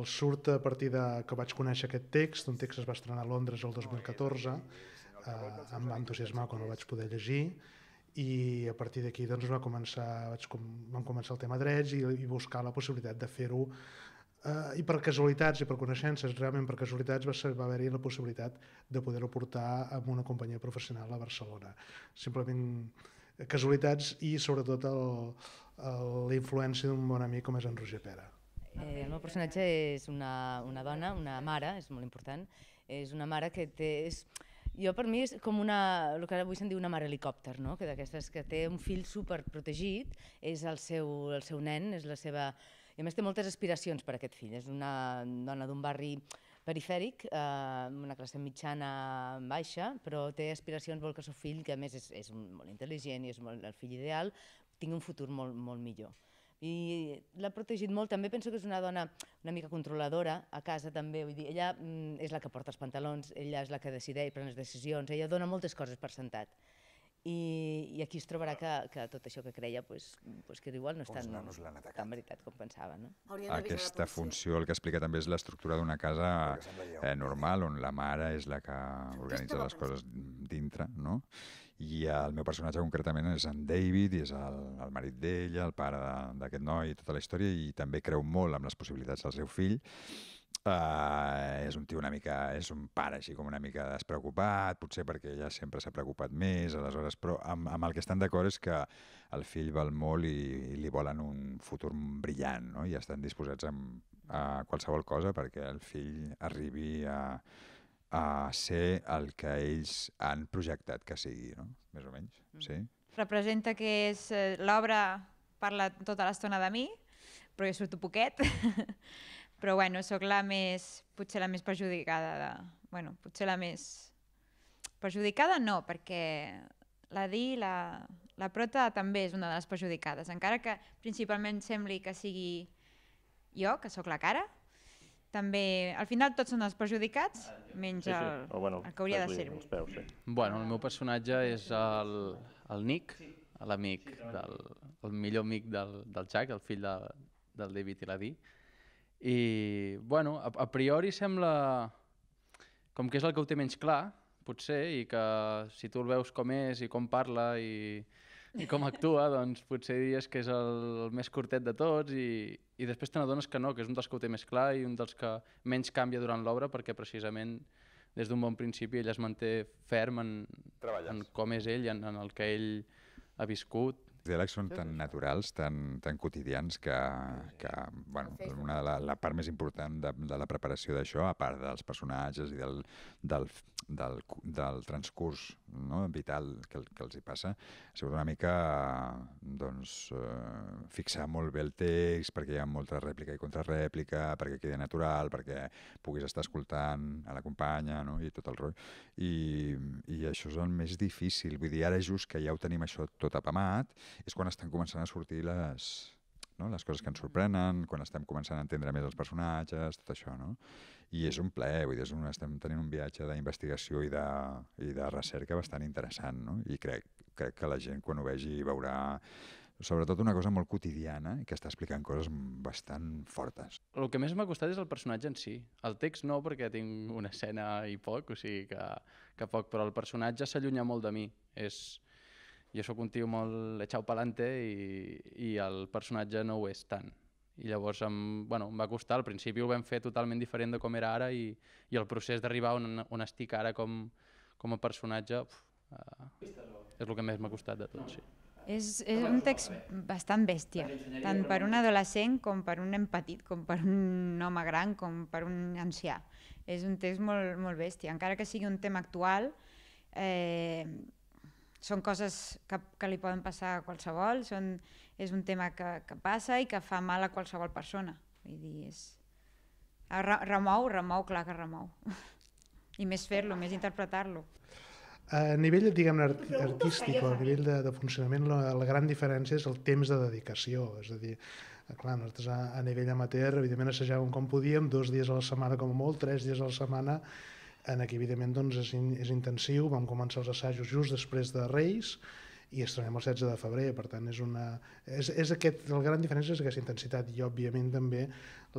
el surt a partir de que vaig conèixer aquest text, un text es va estrenar a Londres el 2014, eh, em va entusiasmar quan el vaig poder llegir, i a partir d'aquí doncs, va començar, vaig com, vam començar el tema drets i, i buscar la possibilitat de fer-ho eh, i per casualitats i per coneixences, realment per casualitats va, ser, va haver-hi la possibilitat de poder-ho portar amb una companyia professional a Barcelona. Simplement casualitats i sobretot la influència d'un bon amic com és en Roger Pera. Eh, el meu personatge és una, una dona, una mare, és molt important, és una mare que té... És, jo per mi és com una, el que avui se'n diu una mare helicòpter, no? que d'aquestes que té un fill superprotegit, és el seu, el seu nen, és la seva... I a més té moltes aspiracions per aquest fill, és una dona d'un barri perifèric, eh, una classe mitjana baixa, però té aspiracions, vol que el seu fill, que a més és, és molt intel·ligent i és molt, el fill ideal, tingui un futur molt, molt millor i l'ha protegit molt. També penso que és una dona una mica controladora, a casa també, vull dir, ella mm, és la que porta els pantalons, ella és la que decideix, pren les decisions, ella dona moltes coses per sentat. I, i aquí es trobarà que, que tot això que creia, pues, pues que igual no és tan, nanos tan veritat com pensava. No? Aquesta funció, el que explica també, és l'estructura d'una casa eh, normal, on la mare és la que organitza les coses dintre, no? I el meu personatge concretament és en David, i és el, el marit d'ella, el pare d'aquest noi, i tota la història, i també creu molt amb les possibilitats del seu fill, Uh, és un tio una mica, és un pare així com una mica despreocupat, potser perquè ella sempre s'ha preocupat més, aleshores, però amb, amb el que estan d'acord és que el fill val molt i, i li volen un futur brillant, no? i estan disposats a, a qualsevol cosa perquè el fill arribi a, a ser el que ells han projectat que sigui, no? més o menys. Mm. Sí? Representa que és eh, l'obra parla tota l'estona de mi, però jo surto poquet. Però bueno, sóc la més, potser la més perjudicada de... Bueno, potser la més... Perjudicada no, perquè la Di, la, la Prota també és una de les perjudicades, encara que principalment sembli que sigui jo, que sóc la cara, també, al final tots són els perjudicats, menys sí, sí. El, oh, bueno, el que hauria de ser-ho. Sí. Bueno, el meu personatge és el, el Nick, l'amic, el millor amic del, del Jack, el fill de, del David i la Dee, i, bueno, a, a priori sembla... Com que és el que ho té menys clar, potser, i que si tu el veus com és i com parla i, i com actua, doncs potser diries que és el, el més curtet de tots i, i després te n'adones que no, que és un dels que ho té més clar i un dels que menys canvia durant l'obra perquè precisament des d'un bon principi ell es manté ferm en, en com és ell, en, en el que ell ha viscut diàlegs són tan naturals, tan, tan quotidians, que, que bueno, una de la, la part més important de, de la preparació d'això, a part dels personatges i del, del, del, del transcurs no, vital que, que els hi passa, ha sigut una mica doncs, eh, fixar molt bé el text, perquè hi ha molta rèplica i contrarèplica, perquè quedi natural, perquè puguis estar escoltant a la companya no, i tot el rotllo. I, I això és el més difícil. Vull dir, ara just que ja ho tenim això tot apamat, és quan estan començant a sortir les, no? les coses que ens sorprenen, quan estem començant a entendre més els personatges, tot això, no? I és un plaer, vull dir, és un, estem tenint un viatge d'investigació i, de, i de recerca bastant interessant, no? I crec, crec que la gent quan ho vegi veurà sobretot una cosa molt quotidiana que està explicant coses bastant fortes. El que més m'ha costat és el personatge en si. El text no, perquè tinc una escena i poc, o sigui que, que poc, però el personatge s'allunya molt de mi. És, jo sóc un tio molt echau palante i, i el personatge no ho és tant. I llavors em, bueno, em va costar, al principi ho vam fer totalment diferent de com era ara i, i el procés d'arribar on, on estic ara com, com a personatge uf, uh, és el que més m'ha costat de tot, sí. És, és un text bastant bèstia, tant per un adolescent com per un nen petit, com per un home gran, com per un ancià. És un text molt, molt bèstia, encara que sigui un tema actual, eh, són coses que, que li poden passar a qualsevol, són, és un tema que, que passa i que fa mal a qualsevol persona. Vull dir, és... Remou, remou, clar que remou. I més fer-lo, més interpretar-lo. A nivell, diguem art artístic, a nivell de, de funcionament, la, la gran diferència és el temps de dedicació. És a dir, clar, nosaltres a, a nivell amateur, evidentment, assajàvem com podíem, dos dies a la setmana com a molt, tres dies a la setmana, en aquí, evidentment, doncs, és, in, és intensiu, vam començar els assajos just després de Reis i estrenem el 16 de febrer, per tant, és una... És, és aquest, la gran diferència és aquesta intensitat i, òbviament, també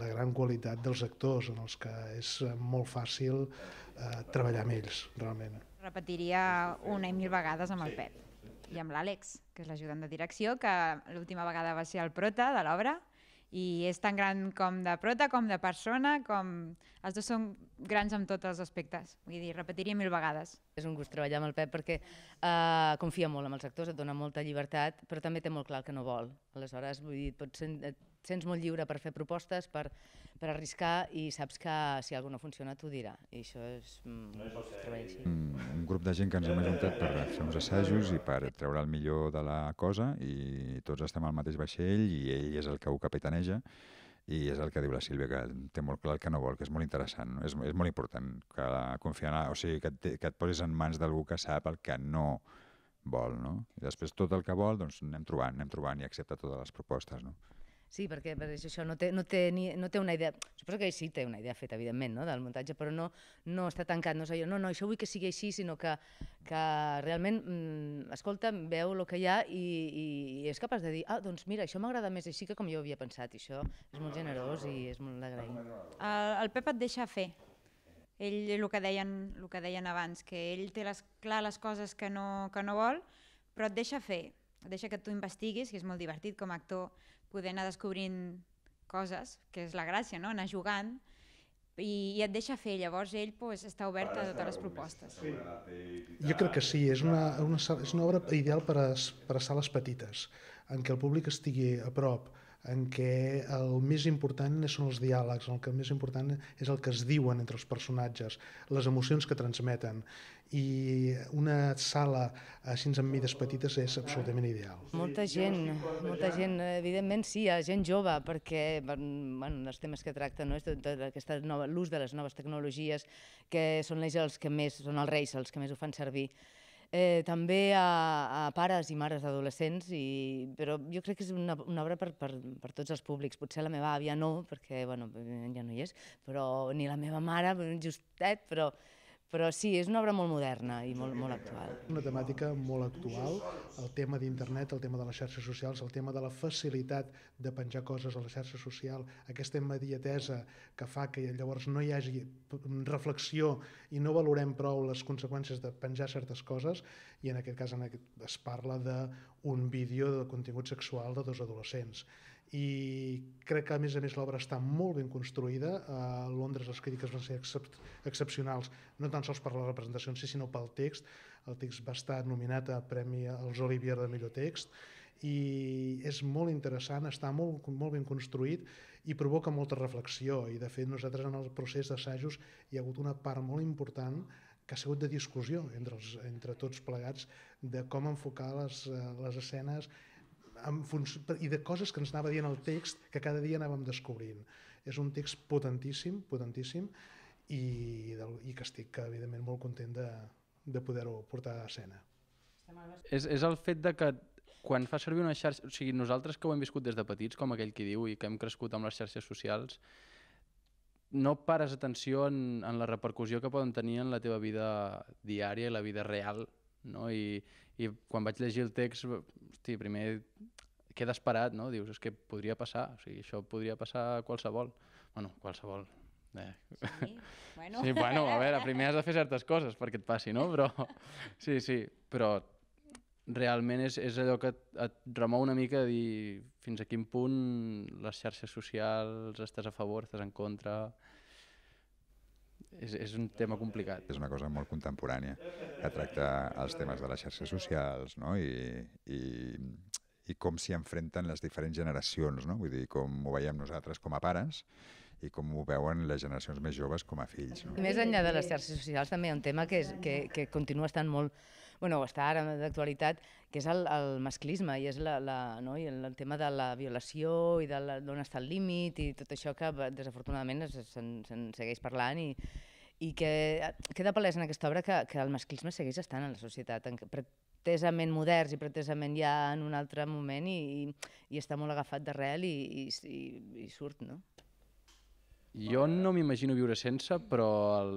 la gran qualitat dels actors, en els que és molt fàcil eh, treballar amb ells, realment. Repetiria una i mil vegades amb el Pep i amb l'Àlex, que és l'ajudant de direcció, que l'última vegada va ser el prota de l'obra, i és tan gran com de prota, com de persona, com... Els dos són grans en tots els aspectes, vull dir, repetiria mil vegades. És un gust treballar amb el Pep perquè uh, confia molt en els actors, et dona molta llibertat, però també té molt clar que no vol. Aleshores, vull dir, pot pots, sents molt lliure per fer propostes, per, per arriscar i saps que si alguna no funciona t'ho dirà. I això és... Mm, no és Mm, un grup de gent que ens hem ajuntat per fer uns assajos i per treure el millor de la cosa i tots estem al mateix vaixell i ell és el que ho capitaneja i és el que diu la Sílvia, que té molt clar el que no vol, que és molt interessant, no? és, és molt important que confiar en, o sigui, que et, que et posis en mans d'algú que sap el que no vol, no? I després tot el que vol, doncs anem trobant, anem trobant i accepta totes les propostes, no? Sí, perquè, per això no té, no, té ni, no té una idea... Suposo que sí té una idea feta, evidentment, no? del muntatge, però no, no està tancat, no és allò, no, no, això vull que sigui així, sinó que, que realment, mm, escolta, veu el que hi ha i, i, i és capaç de dir, ah, doncs mira, això m'agrada més així que com jo havia pensat, i això és molt generós i és molt d'agraïm. El, el Pep et deixa fer, ell el que deien, el que deien abans, que ell té les, clar les coses que no, que no vol, però et deixa fer, deixa que tu investiguis, que és molt divertit com a actor, poder anar descobrint coses, que és la gràcia, no? anar jugant, i, i et deixa fer. Llavors ell pues, està obert a totes les propostes. Sí. Jo crec que sí, és una, una, és una obra ideal per a, per a sales petites, en què el públic estigui a prop, en què el més important són els diàlegs, el que més important és el que es diuen entre els personatges, les emocions que transmeten. I una sala així amb mides petites és absolutament ideal. Molta gent, molta gent, evidentment sí, hi ha gent jove, perquè bueno, els temes que tracta no, és l'ús de les noves tecnologies, que són els que més, són els reis els que més ho fan servir eh, també a, a pares i mares d'adolescents, i, però jo crec que és una, una obra per, per, per tots els públics. Potser la meva àvia no, perquè bueno, ja no hi és, però ni la meva mare, justet, però eh, però sí, és una obra molt moderna i molt, molt actual. Una temàtica molt actual, el tema d'internet, el tema de les xarxes socials, el tema de la facilitat de penjar coses a la xarxa social, aquesta immediatesa que fa que llavors no hi hagi reflexió i no valorem prou les conseqüències de penjar certes coses, i en aquest cas en aquest, es parla d'un vídeo de contingut sexual de dos adolescents i crec que a més a més l'obra està molt ben construïda a Londres les crítiques van ser excep excepcionals no tan sols per la representació en si sinó pel text el text va estar nominat a Premi als Olivier de millor text i és molt interessant, està molt, molt ben construït i provoca molta reflexió i de fet nosaltres en el procés d'assajos hi ha hagut una part molt important que ha sigut de discussió entre, els, entre tots plegats de com enfocar les, eh, les escenes i de coses que ens anava dient el text que cada dia anàvem descobrint. És un text potentíssim, potentíssim, i, del, i que estic, evidentment, molt content de, de poder-ho portar a escena. És, és el fet de que quan fa servir una xarxa... O sigui, nosaltres que ho hem viscut des de petits, com aquell qui diu, i que hem crescut amb les xarxes socials, no pares atenció en, en la repercussió que poden tenir en la teva vida diària i la vida real, no? I, i quan vaig llegir el text, hosti, primer queda esperat, no? Dius, és que podria passar, o sigui, això podria passar a qualsevol. Bueno, qualsevol. Eh. Sí, bueno. sí, bueno, a veure, primer has de fer certes coses perquè et passi, no? Però, sí, sí, però realment és, és allò que et, et remou una mica de dir fins a quin punt les xarxes socials estàs a favor, estàs en contra, és, és un tema complicat. És una cosa molt contemporània, que tracta els temes de les xarxes socials no? I, i, i com s'hi enfrenten les diferents generacions, no? vull dir, com ho veiem nosaltres com a pares i com ho veuen les generacions més joves com a fills. No? Més enllà de les xarxes socials, també hi ha un tema que, és, que, que continua estant molt bueno, està ara d'actualitat, que és el, el masclisme i és la, la, no? I el, el tema de la violació i d'on està el límit i tot això que desafortunadament se'n se, se segueix parlant i, i que queda palès en aquesta obra que, que el masclisme segueix estant en la societat, en, pretesament moderns i pretesament ja en un altre moment i, i, i està molt agafat d'arrel i, i, i, i surt, no? Jo no m'imagino viure sense, però el,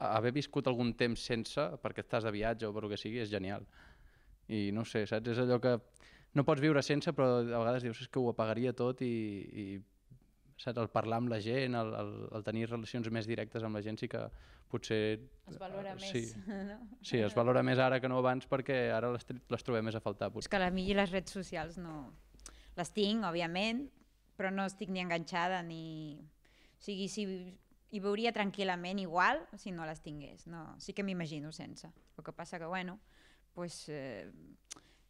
haver viscut algun temps sense, perquè estàs de viatge o per que sigui, és genial. I no sé, saps? És allò que no pots viure sense, però a vegades dius és que ho apagaria tot i, i saps? El parlar amb la gent, el, el, el tenir relacions més directes amb la gent sí que potser... Es valora eh, més. sí. més, no? Sí, es valora més ara que no abans perquè ara les, les trobem més a faltar. Potser. És que a mi les redes socials no... Les tinc, òbviament, però no estic ni enganxada ni... O sigui, si i veuria tranquil·lament igual si no les tingués. No, sí que m'imagino sense. El que passa que, bueno, pues, eh,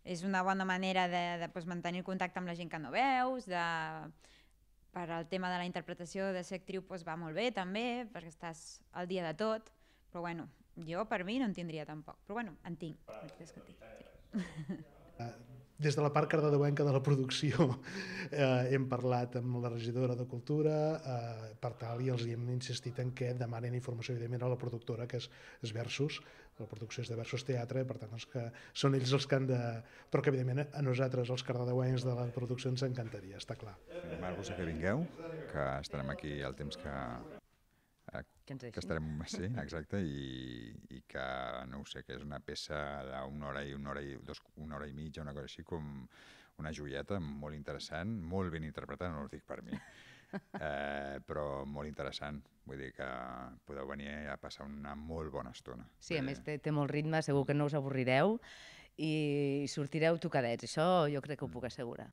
és una bona manera de, de pues, mantenir el contacte amb la gent que no veus, de, per al tema de la interpretació de ser actriu pues, va molt bé també, perquè estàs al dia de tot, però bueno, jo per mi no en tindria tampoc, però bueno, en tinc. Ah, que des de la part cardedeuenca de la producció eh, hem parlat amb la regidora de Cultura, eh, per tal, i els hem insistit en que demanen informació, evidentment, a la productora, que és, és Versus, la producció és de Versus Teatre, per tant, doncs, que són ells els que han de... Però que, evidentment, a nosaltres, els cardedeuencs de la producció, ens encantaria, està clar. Animar-vos que vingueu, que estarem aquí el temps que, que, ens deixin. que estarem, sí, exacte, i, i que, no ho sé, que és una peça d'una hora i una hora i, dos, una hora i mitja, una cosa així, com una joieta molt interessant, molt ben interpretada, no ho dic per mi, eh, però molt interessant. Vull dir que podeu venir a passar una molt bona estona. Sí, a més té, té molt ritme, segur que no us avorrireu i sortireu tocadets. Això jo crec que ho puc assegurar.